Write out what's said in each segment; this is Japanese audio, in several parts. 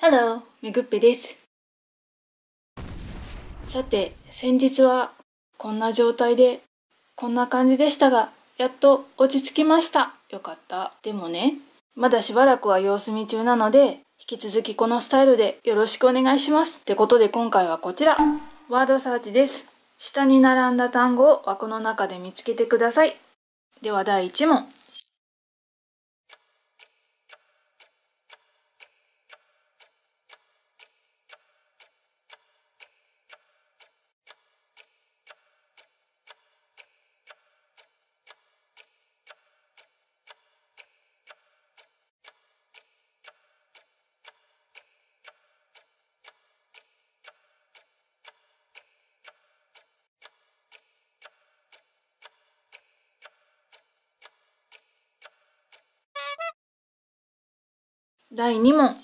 ハロー、めぐっぺです。さて、先日はこんな状態で、こんな感じでしたが、やっと落ち着きました。よかった。でもね、まだしばらくは様子見中なので、引き続きこのスタイルでよろしくお願いします。ってことで今回はこちら、ワードサーチです。下に並んだ単語を枠の中で見つけてください。では第1問。第2問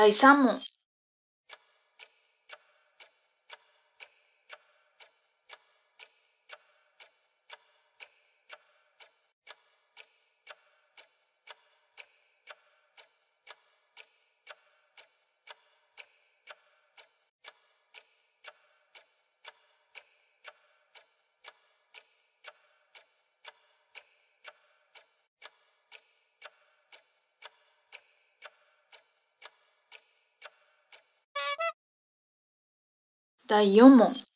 第3問第4問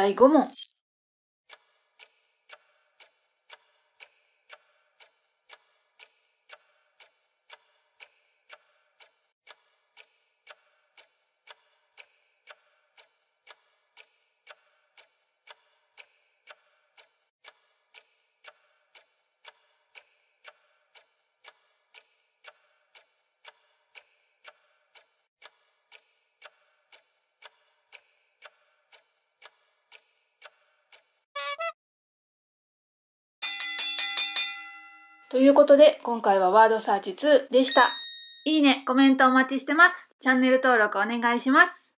第5問ということで、今回はワードサーチ2でした。いいね、コメントお待ちしてます。チャンネル登録お願いします。